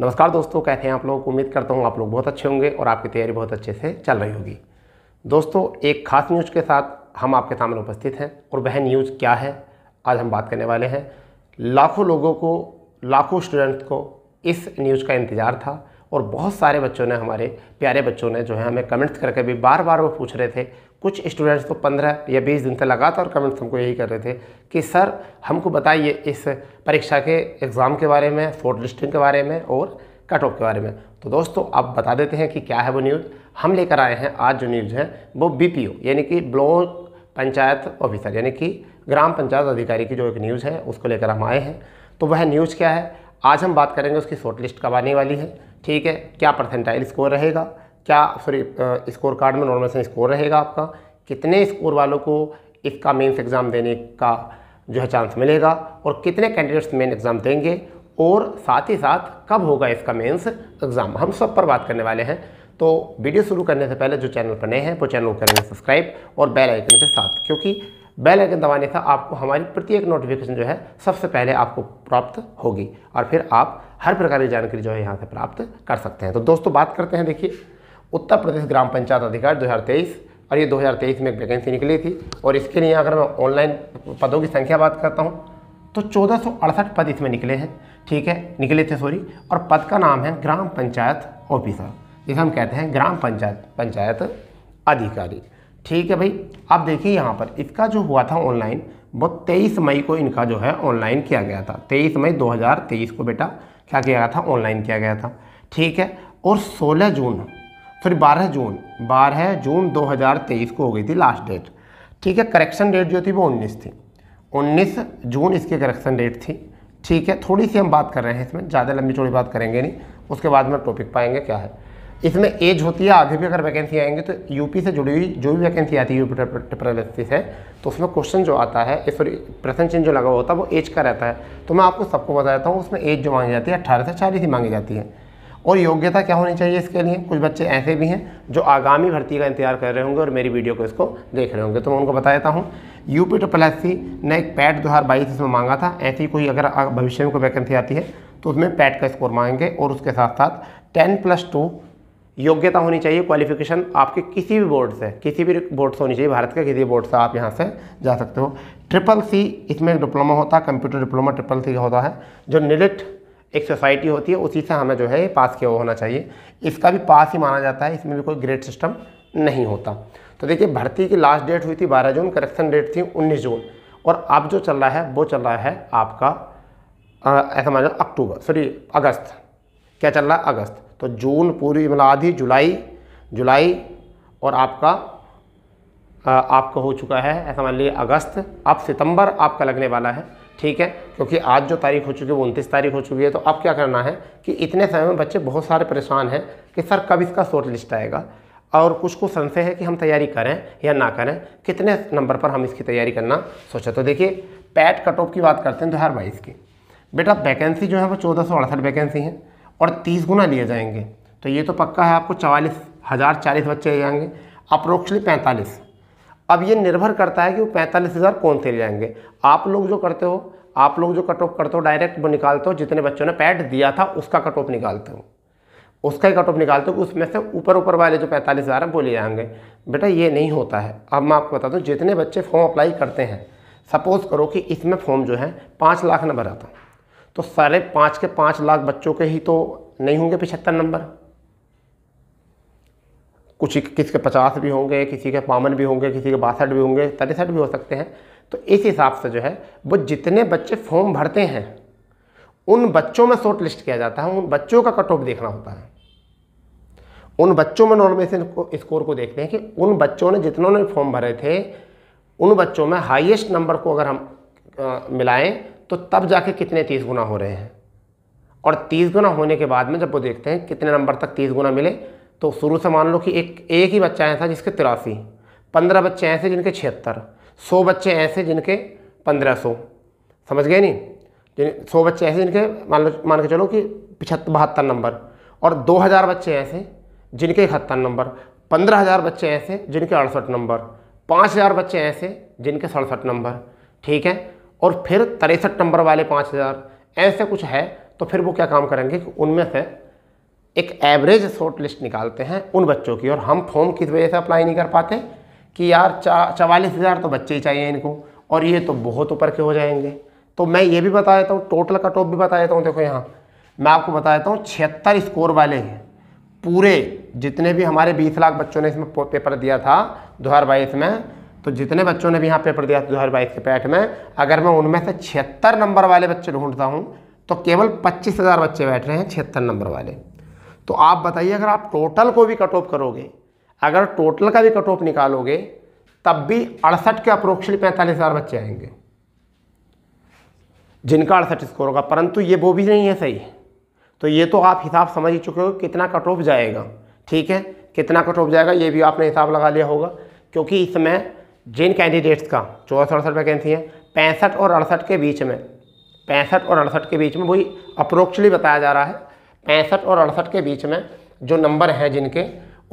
नमस्कार दोस्तों कैसे हैं आप लोग उम्मीद करता हूँ आप लोग बहुत अच्छे होंगे और आपकी तैयारी बहुत अच्छे से चल रही होगी दोस्तों एक खास न्यूज़ के साथ हम आपके सामने उपस्थित हैं और वह न्यूज़ क्या है आज हम बात करने वाले हैं लाखों लोगों को लाखों स्टूडेंट्स को इस न्यूज़ का इंतज़ार था और बहुत सारे बच्चों ने हमारे प्यारे बच्चों ने जो है हमें कमेंट्स करके भी बार बार वो पूछ रहे थे कुछ स्टूडेंट्स तो 15 या 20 दिन से लगातार कमेंट्स हमको यही कर रहे थे कि सर हमको बताइए इस परीक्षा के एग्ज़ाम के बारे में शॉर्ट लिस्टिंग के बारे में और कट ऑफ के बारे में तो दोस्तों आप बता देते हैं कि क्या है वो न्यूज़ हम लेकर आए हैं आज जो न्यूज़ है वो बी यानी कि ब्लॉक पंचायत ऑफिसर यानी कि ग्राम पंचायत अधिकारी की जो एक न्यूज़ है उसको लेकर हम आए हैं तो वह न्यूज़ क्या है आज हम बात करेंगे उसकी शॉर्ट लिस्ट कब आने वाली है ठीक है क्या परसेंटाइल स्कोर रहेगा क्या सॉरी स्कोर कार्ड में नॉर्मेशन स्कोर रहेगा आपका कितने स्कोर वालों को इसका मेंस एग्ज़ाम देने का जो है चांस मिलेगा और कितने कैंडिडेट्स मेन एग्ज़ाम देंगे और साथ ही साथ कब होगा इसका मेंस एग्ज़ाम हम सब पर बात करने वाले हैं तो वीडियो शुरू करने से पहले जो चैनल पर नए हैं वो चैनल को करेंगे सब्सक्राइब और बेल आइकन के साथ क्योंकि बेल आइकन दबाने से आपको हमारी प्रत्येक नोटिफिकेशन जो है सबसे पहले आपको प्राप्त होगी और फिर आप हर प्रकार की जानकारी जो है यहाँ से प्राप्त कर सकते हैं तो दोस्तों बात करते हैं देखिए उत्तर प्रदेश ग्राम पंचायत अधिकार दो और ये 2023 में एक वैकेंसी निकली थी और इसके लिए अगर मैं ऑनलाइन पदों की संख्या बात करता हूँ तो चौदह पद इसमें निकले हैं ठीक है निकले थे सॉरी और पद का नाम है ग्राम पंचायत ऑफिसर जिसे हम कहते हैं ग्राम पंचायत पंचायत अधिकारी ठीक है भाई आप देखिए यहाँ पर इसका जो हुआ था ऑनलाइन वो 23 मई को इनका जो है ऑनलाइन किया गया था 23 मई 2023 को बेटा क्या किया गया था ऑनलाइन किया गया था ठीक है और 16 जून सॉरी 12 जून 12 जून 2023 को हो गई थी लास्ट डेट ठीक है करेक्शन डेट जो थी वो 19 थी 19 जून इसकी करेक्शन डेट थी ठीक है थोड़ी सी हम बात कर रहे हैं इसमें ज़्यादा लंबी चौड़ी बात करेंगे नहीं उसके बाद में टॉपिक पाएंगे क्या है इसमें एज होती है आगे भी अगर वैकेंसी आएंगे तो यूपी से जुड़ी हुई जो भी वैकेंसी आती है यूपी ट्रिपल से तो उसमें क्वेश्चन जो आता है सॉरी प्रश्न चिन्ह जो लगा हुआ होता है वो एज का रहता है तो मैं आपको सबको बताता हूँ उसमें एज जो मांगी जाती है अट्ठारह से चालीस ही मांगी जाती है और योग्यता क्या होनी चाहिए इसके लिए कुछ बच्चे ऐसे भी हैं जो आगामी भर्ती का इंतजार कर रहे होंगे और मेरी वीडियो को इसको देख रहे होंगे तो मैं उनको बता देता हूँ U P triple S C ने एक पैट दो हज़ार बाईस इसमें मांगा था ऐसी कोई अगर भविष्य में कोई वैकेंसी आती है तो उसमें पैट का स्कोर मांगेंगे और उसके साथ साथ टेन प्लस टू योग्यता होनी चाहिए क्वालिफिकेशन आपके किसी भी बोर्ड से किसी भी बोर्ड से होनी चाहिए भारत के किसी भी बोर्ड से आप यहाँ से जा सकते हो ट्रिपल सी इसमें एक डिप्लोमा होता है कंप्यूटर डिप्लोमा ट्रिपल सी का होता है जो निलिट एक सोसाइटी होती है उसी से हमें जो है पास किया होना चाहिए इसका भी पास ही माना जाता है इसमें भी कोई ग्रेड सिस्टम नहीं होता तो देखिए भर्ती की लास्ट डेट हुई थी 12 जून करेक्शन डेट थी 19 जून और अब जो चल रहा है वो चल रहा है आपका ऐसा मान लो अक्टूबर सॉरी अगस्त क्या चल रहा है अगस्त तो जून पूरी मतलब आधी जुलाई जुलाई और आपका आ, आपका हो चुका है ऐसा मान लीजिए अगस्त अब सितंबर आपका लगने वाला है ठीक है क्योंकि आज जो तारीख हो चुकी है वो उनतीस तारीख हो चुकी है तो अब क्या करना है कि इतने समय में बच्चे बहुत सारे परेशान हैं कि सर कब इसका शॉर्ट लिस्ट आएगा और कुछ कुछ संशय है कि हम तैयारी करें या ना करें कितने नंबर पर हम इसकी तैयारी करना सोचे तो देखिए पैट कट ऑफ की बात करते हैं दो हज़ार बाईस की बेटा वैकेंसी जो है वो चौदह सौ अड़सठ वैकेंसी हैं और तीस गुना लिए जाएंगे तो ये तो पक्का है आपको चवालीस हज़ार चालीस बच्चे जाएंगे अप्रोक्सली पैंतालीस अब ये निर्भर करता है कि वो पैंतालीस हज़ार कौन से ले जाएंगे आप लोग जो करते हो आप लोग जो कट ऑफ करते हो डायरेक्ट वो निकालते हो जितने बच्चों ने पैड दिया था उसका कट ऑफ निकालते हो उसका ही कट ऑफ निकालते हो उसमें से ऊपर ऊपर वाले जो पैंतालीस हज़ार हैं वो ले जाएंगे बेटा ये नहीं होता है अब मैं आपको बता दूँ जितने बच्चे फॉर्म अप्लाई करते हैं सपोज़ करो कि इसमें फॉर्म जो है पाँच लाख नंबर आता तो सारे पाँच के पाँच लाख बच्चों के ही तो नहीं होंगे पिछहत्तर नंबर कुछ किसके पचास भी होंगे किसी के बावन भी होंगे किसी के बासठ भी होंगे तिरसठ भी हो सकते हैं तो इस हिसाब से जो है वो जितने बच्चे फॉर्म भरते हैं उन बच्चों में शॉर्ट लिस्ट किया जाता है उन बच्चों का कट ऑफ देखना होता है उन बच्चों में नॉर्मेशन स्कोर को देखते हैं कि उन बच्चों ने जितनों ने फॉर्म भरे थे उन बच्चों में हाइएस्ट नंबर को अगर हम मिलाएँ तो तब जाके कितने तीस गुना हो रहे हैं और तीस गुना होने के बाद में जब वो देखते हैं कितने नंबर तक तीस गुना मिले तो शुरू से मान लो कि एक एक ही बच्चा ऐसा जिसके तिरासी पंद्रह बच्चे ऐसे जिनके छिहत्तर सौ बच्चे ऐसे जिनके पंद्रह सौ समझ गए नहीं जिन सौ बच्चे ऐसे जिनके मान लो मान के चलो कि पिछहत्तर बहत्तर नंबर और दो हज़ार बच्चे ऐसे जिनके इकहत्तर नंबर पंद्रह हज़ार बच्चे ऐसे जिनके अड़सठ नंबर पाँच हज़ार बच्चे ऐसे जिनके सड़सठ नंबर ठीक है और फिर तिरसठ नंबर वाले पाँच हज़ार ऐसे कुछ है तो फिर वो क्या काम करेंगे कि उनमें से एक एवरेज शॉर्ट लिस्ट निकालते हैं उन बच्चों की और हम फॉर्म किस वजह से अप्लाई नहीं कर पाते कि यार चवालीस हज़ार तो बच्चे ही चाहिए इनको और ये तो बहुत ऊपर के हो जाएंगे तो मैं ये भी बता देता हूँ टोटल कट ऑफ भी बता देता हूँ देखो यहाँ मैं आपको बता देता हूँ छिहत्तर स्कोर वाले हैं पूरे जितने भी हमारे बीस लाख बच्चों ने इसमें पेपर दिया था दो में तो जितने बच्चों ने भी यहाँ पेपर दिया था दो के पैट में अगर मैं उनमें से छिहत्तर नंबर वाले बच्चे ढूंढता हूँ तो केवल पच्चीस हज़ार बच्चे बैठ रहे हैं छिहत्तर नंबर वाले तो आप बताइए अगर आप टोटल को भी कट ऑफ करोगे अगर टोटल का भी कट ऑफ निकालोगे तब भी अड़सठ के अप्रोक्सली पैंतालीस हज़ार बच्चे आएंगे जिनका अड़सठ स्कोर होगा परंतु ये वो भी नहीं है सही तो ये तो आप हिसाब समझ ही चुके हो कितना कट ऑफ जाएगा ठीक है कितना कट ऑफ जाएगा ये भी आपने हिसाब लगा लिया होगा क्योंकि इसमें जिन कैंडिडेट्स का चौदह अड़सठ वैकेंसी है पैंसठ और अड़सठ के बीच में पैंसठ और अड़सठ के बीच में वही अप्रोक्सली बताया जा रहा है पैंसठ और अड़सठ के बीच में जो नंबर हैं जिनके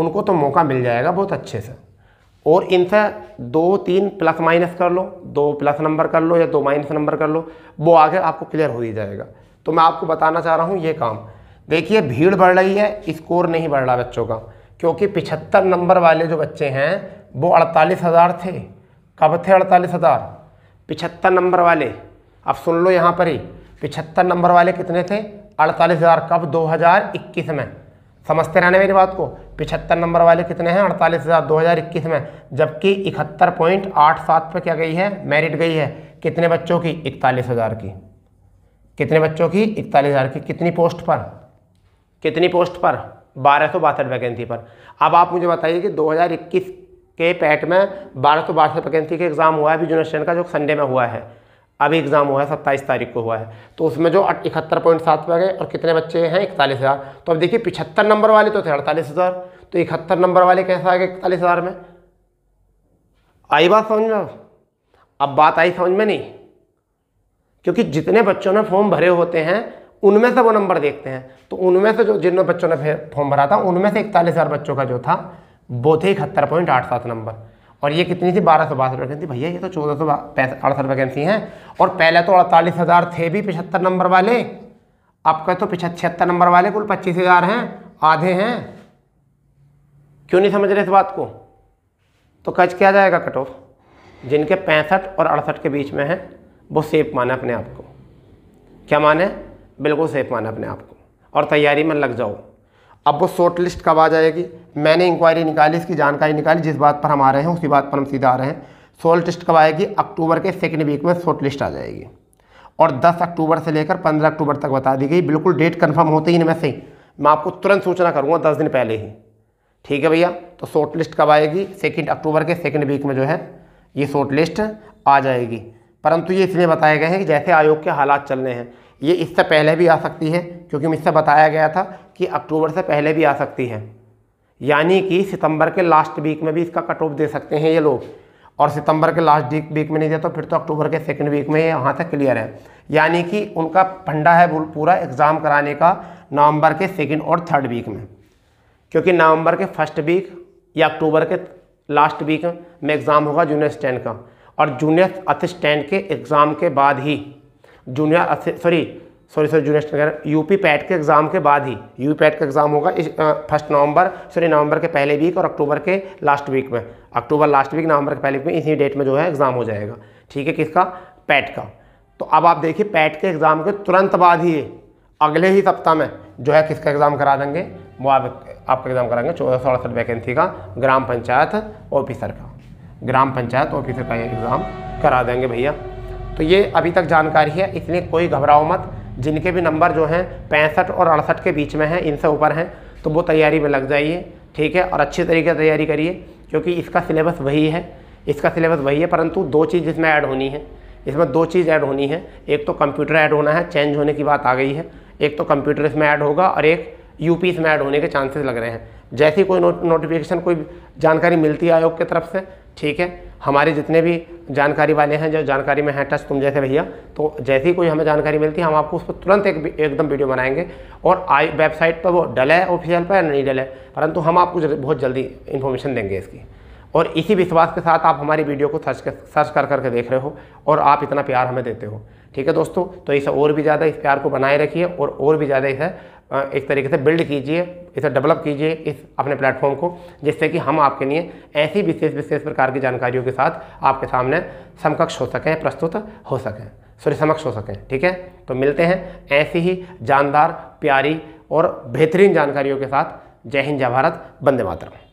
उनको तो मौका मिल जाएगा बहुत अच्छे से और इनसे दो तीन प्लस माइनस कर लो दो प्लस नंबर कर लो या दो माइनस नंबर कर लो वो आगे आपको क्लियर हो ही जाएगा तो मैं आपको बताना चाह रहा हूँ ये काम देखिए भीड़ बढ़ रही है स्कोर नहीं बढ़ रहा बच्चों का क्योंकि पिछहत्तर नंबर वाले जो बच्चे हैं वो अड़तालीस हज़ार थे कब थे अड़तालीस हज़ार पिछहत्तर नंबर वाले अब सुन लो यहाँ पर ही पिछहत्तर नंबर वाले कितने थे अड़तालीस हज़ार कब 2021 में समझते रहने मेरी बात को पिछहत्तर नंबर वाले कितने हैं अड़तालीस हज़ार दो हज़ार इक्कीस में जबकि इकहत्तर पॉइंट आठ सात पर क्या गई है मेरिट गई है कितने बच्चों की इकतालीस हज़ार की कितने बच्चों की इकतालीस हज़ार की कितनी पोस्ट पर कितनी पोस्ट पर बारह सौ बासठ वैकेंसी पर अब आप मुझे बताइए कि 2021 के पैट में बारह सौ बासठ वैकेंसी का एग्ज़ाम हुआ है बिजनेस का जो संडे में हुआ है अभी एग्ज़ाम हुआ है सत्ताईस तारीख को हुआ है तो उसमें जो इकहत्तर पॉइंट सात पे आ गए और कितने बच्चे हैं इकतालीस हज़ार तो अब देखिए पिछहत्तर नंबर वाले तो थे अड़तालीस हज़ार तो इकहत्तर नंबर वाले कैसा आ गए इकतालीस हज़ार में आई बात समझ में अब बात आई समझ में नहीं क्योंकि जितने बच्चों ने फॉर्म भरे होते हैं उनमें से वो नंबर देखते हैं तो उनमें से जो जिन बच्चों ने फॉर्म भरा था उनमें से इकतालीस हज़ार बच्चों का जो था वो थे इकहत्तर पॉइंट आठ सात नंबर और ये कितनी थी बारह सौ बासठ वैकेंसी भैया ये तो चौदह सौ अड़सठ वैकेंसी हैं और पहले तो अड़तालीस हज़ार थे भी पिछहत्तर नंबर वाले अब कहे तो पिछहत्तर नंबर वाले कुल पच्चीस हज़ार हैं आधे हैं क्यों नहीं समझ रहे इस बात को तो कच क्या जाएगा कट ऑफ जिनके पैंसठ और अड़सठ के बीच में हैं वो सेफ माने अपने आप को क्या माने बिल्कुल सेफ माने अपने आप को और तैयारी में लग जाओ अब वो शॉर्ट लिस्ट कब आ जाएगी मैंने इंक्वायरी निकाली इसकी जानकारी निकाली जिस बात पर हम आ रहे हैं उसी बात पर हम सीधा आ रहे हैं शॉर्ट लिस्ट कब आएगी अक्टूबर के सेकेंड वीक में शॉर्ट लिस्ट आ जाएगी और दस अक्टूबर से लेकर पंद्रह अक्टूबर तक बता दी गई बिल्कुल डेट कन्फर्म होते ही इनमें से मैं आपको तुरंत सूचना करूँगा दस दिन पहले ही ठीक है भैया तो शॉर्ट लिस्ट कब आएगी सेकेंड अक्टूबर के सेकेंड वीक में जो है ये शॉर्ट लिस्ट आ जाएगी परंतु ये इसलिए बताए गए हैं कि जैसे आयोग के हालात चल रहे हैं ये इससे पहले भी आ सकती है क्योंकि मुझसे बताया गया था कि अक्टूबर से पहले भी आ सकती है यानी कि सितंबर के लास्ट वीक में भी इसका कट ऑफ दे सकते हैं ये लोग और सितंबर के लास्ट वीक में नहीं दिया तो फिर तो अक्टूबर के सेकंड वीक में ये यहाँ से क्लियर है यानी कि उनका फंडा है पूरा एग्ज़ाम कराने का नवंबर के सेकंड और थर्ड वीक में क्योंकि नवंबर के फर्स्ट वीक या अक्टूबर के लास्ट वीक में एग्ज़ाम होगा जूनियर स्टैंड का और जूनियर असिस्टेंट के एग्ज़ाम के बाद ही junior sorry sorry sorry junior नगर यूपी पैट के एग्ज़ाम के बाद ही यूपी पैट का एग्ज़ाम होगा इस फर्स्ट नवंबर सॉरी नवंबर के पहले वीक और अक्टूबर के लास्ट वीक में अक्टूबर लास्ट वीक नवंबर के पहले वीक में इसी डेट में जो है एग्ज़ाम हो जाएगा ठीक है किसका पैट का तो अब आप देखिए पैट के एग्ज़ाम के तुरंत बाद ही अगले ही सप्ताह में जो है किसका एग्ज़ाम करा देंगे वो आप आपका एग्ज़ाम कराएंगे चौदह सौ अड़सठ वैकेंसी का ग्राम पंचायत ऑफिसर का ग्राम पंचायत ऑफिसर का ये एग्ज़ाम करा देंगे भैया तो ये अभी तक जानकारी है इसलिए कोई घबराओ मत जिनके भी नंबर जो हैं पैंसठ और अड़सठ के बीच में हैं इनसे ऊपर हैं तो वो तैयारी में लग जाइए ठीक है और अच्छी तरीके से तैयारी करिए क्योंकि इसका सिलेबस वही है इसका सिलेबस वही है परंतु दो चीज़ इसमें ऐड होनी है इसमें दो चीज़ ऐड होनी है एक तो कंप्यूटर ऐड होना है चेंज होने की बात आ गई है एक तो कंप्यूटर इसमें ऐड होगा और एक यूपी इसमें ऐड होने के चांसेस लग रहे हैं जैसे ही कोई नोटिफिकेशन कोई जानकारी मिलती है आयोग की तरफ से ठीक है हमारे जितने भी जानकारी वाले हैं जो जानकारी में हैं टच तुम जैसे भैया तो जैसे ही कोई हमें जानकारी मिलती है हम आपको उस पर तुरंत एक एकदम वीडियो बनाएंगे और आई वेबसाइट पर वो डल है ऑफिशियल पर नहीं डल है परंतु हम आपको बहुत जल्दी इन्फॉर्मेशन देंगे इसकी और इसी विश्वास के साथ आप हमारी वीडियो को सर्च कर सर्च कर करके देख रहे हो और आप इतना प्यार हमें देते हो ठीक है दोस्तों तो इसे और भी ज़्यादा इस प्यार को बनाए रखिए और और भी ज़्यादा इसे एक तरीके से बिल्ड कीजिए इसे डेवलप कीजिए इस अपने प्लेटफॉर्म को जिससे कि हम आपके लिए ऐसी विशेष विशेष प्रकार की जानकारियों के साथ आपके सामने समकक्ष हो सकें प्रस्तुत हो सकें सॉरी समक्ष हो सकें ठीक है तो मिलते हैं ऐसी ही जानदार प्यारी और बेहतरीन जानकारियों के साथ जय हिंद जय भारत वंदे मातरम